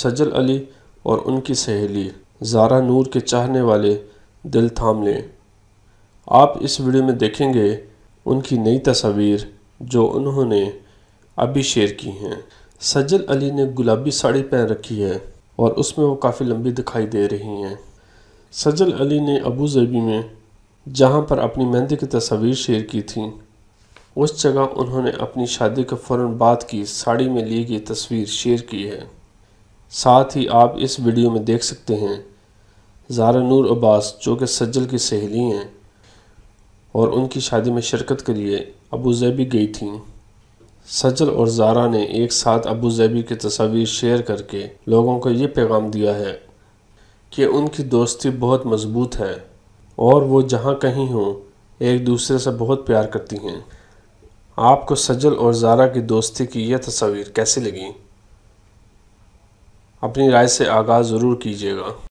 सजल अली और उनकी सहेली जारा नूर के चाहने वाले दिल थाम लें आप इस वीडियो में देखेंगे उनकी नई तस्वीर जो उन्होंने अभी शेयर की हैं सजल अली ने गुलाबी साड़ी पहन रखी है और उसमें वो काफ़ी लंबी दिखाई दे रही हैं सजल अली ने अबू जबी में जहाँ पर अपनी मेहंदी की तस्वीर शेयर की थी उस जगह उन्होंने अपनी शादी के फ़ौर बाद की साड़ी में ली गई तस्वीर शेयर की है साथ ही आप इस वीडियो में देख सकते हैं जारा नूर अब्बास जो कि सज्जल की सहेली हैं और उनकी शादी में शिरकत के लिए अबू जैबी गई थीं सज्जल और जारा ने एक साथ अबू जैबी की तस्वीर शेयर करके लोगों को ये पैगाम दिया है कि उनकी दोस्ती बहुत मजबूत है और वो जहाँ कहीं हों एक दूसरे से बहुत प्यार करती हैं आपको सज्जल और जारा की दोस्ती की यह तस्वीर कैसी लगी अपनी राय से आगाह ज़रूर कीजिएगा